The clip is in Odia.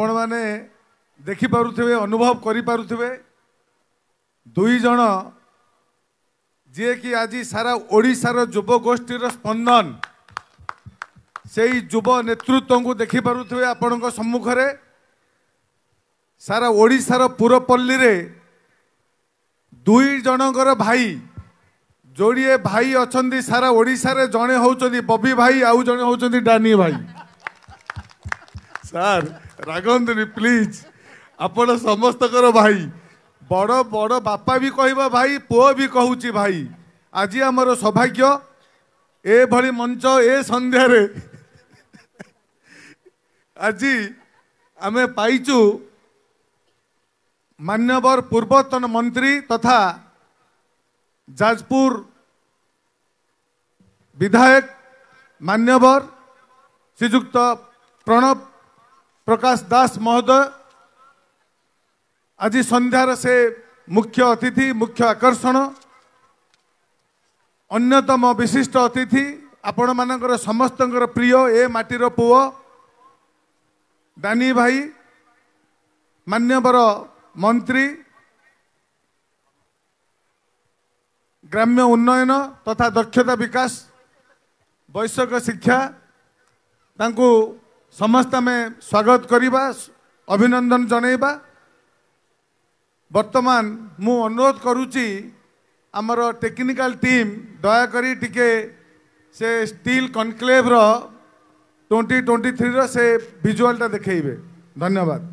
ଆପଣମାନେ ଦେଖିପାରୁଥିବେ ଅନୁଭବ କରିପାରୁଥିବେ ଦୁଇ ଜଣ ଯିଏକି ଆଜି ସାରା ଓଡ଼ିଶାର ଯୁବଗୋଷ୍ଠୀର ସ୍ପନ୍ଦନ ସେଇ ଯୁବ ନେତୃତ୍ୱଙ୍କୁ ଦେଖିପାରୁଥିବେ ଆପଣଙ୍କ ସମ୍ମୁଖରେ ସାରା ଓଡ଼ିଶାର ପୁରପଲ୍ଲୀରେ ଦୁଇ ଜଣଙ୍କର ଭାଇ ଯୋଡ଼ିଏ ଭାଇ ଅଛନ୍ତି ସାରା ଓଡ଼ିଶାରେ ଜଣେ ହେଉଛନ୍ତି ବବି ଭାଇ ଆଉ ଜଣେ ହେଉଛନ୍ତି ଡାନି ଭାଇ सार रागती प्लीज आपट समस्त भाई बड बड बापा भी भाइ पो बिचि भाई आज अब सौभाग्य ए भली मंच ए सन्धारे आज आमे पाइँ मान्यवर पूर्वतन मंत्री तथा जाजपुर विधायक मान्यवर श्रीजुक्त प्रणव ପ୍ରକାଶ ଦାସ ମହୋଦୟ ଆଜି ସନ୍ଧ୍ୟାରେ ସେ ମୁଖ୍ୟ ଅତିଥି ମୁଖ୍ୟ ଆକର୍ଷଣ ଅନ୍ୟତମ ବିଶିଷ୍ଟ ଅତିଥି ଆପଣମାନଙ୍କର ସମସ୍ତଙ୍କର ପ୍ରିୟ ଏ ମାଟିର ପୁଅ ଦାନୀ ଭାଇ ମାନ୍ୟବର ମନ୍ତ୍ରୀ ଗ୍ରାମ୍ୟ ଉନ୍ନୟନ ତଥା ଦକ୍ଷତା ବିକାଶ ବୈଷୟିକ ଶିକ୍ଷା ତାଙ୍କୁ ସମସ୍ତେ ଆମେ ସ୍ୱାଗତ କରିବା ଅଭିନନ୍ଦନ ଜଣାଇବା ବର୍ତ୍ତମାନ ମୁଁ ଅନୁରୋଧ କରୁଛି ଆମର ଟେକ୍ନିକାଲ ଟିମ୍ ଦୟାକରି ଟିକେ ସେ ଷ୍ଟିଲ୍ କନକ୍ଲେଭ୍ର ଟ୍ୱେଣ୍ଟି ଟ୍ୱେଣ୍ଟି ଥ୍ରୀର ସେ ଭିଜୁଆଲ୍ଟା ଦେଖେଇବେ ଧନ୍ୟବାଦ